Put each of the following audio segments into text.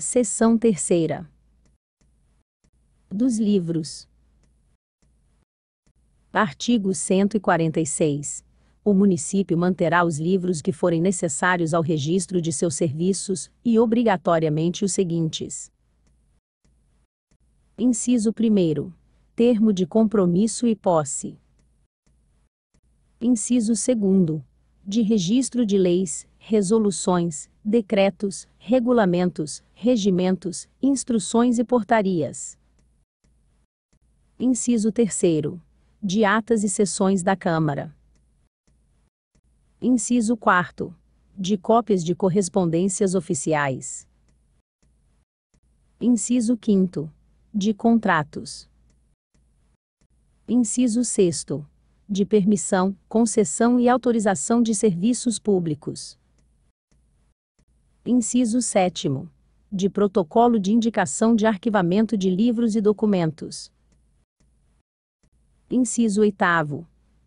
Seção terceira. Dos livros. Artigo 146. O município manterá os livros que forem necessários ao registro de seus serviços e obrigatoriamente os seguintes. Inciso 1. Termo de compromisso e posse. Inciso 2. De registro de leis, resoluções, decretos, regulamentos, regimentos, instruções e portarias. Inciso 3. De atas e sessões da Câmara. Inciso 4. De cópias de correspondências oficiais. Inciso 5. De contratos. Inciso 6. De permissão, concessão e autorização de serviços públicos. Inciso 7 de Protocolo de Indicação de Arquivamento de Livros e Documentos. Inciso 8.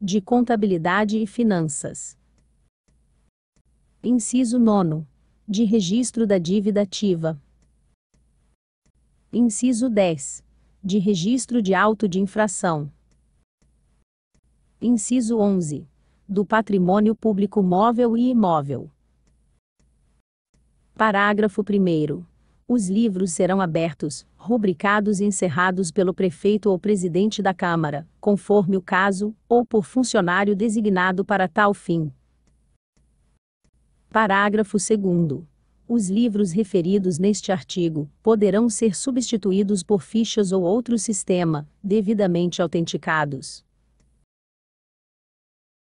De Contabilidade e Finanças. Inciso 9. De Registro da Dívida Ativa. Inciso 10. De Registro de Auto de Infração. Inciso 11. Do Patrimônio Público Móvel e Imóvel. Parágrafo 1. Os livros serão abertos, rubricados e encerrados pelo prefeito ou presidente da Câmara, conforme o caso, ou por funcionário designado para tal fim. Parágrafo 2 os livros referidos neste artigo poderão ser substituídos por fichas ou outro sistema, devidamente autenticados.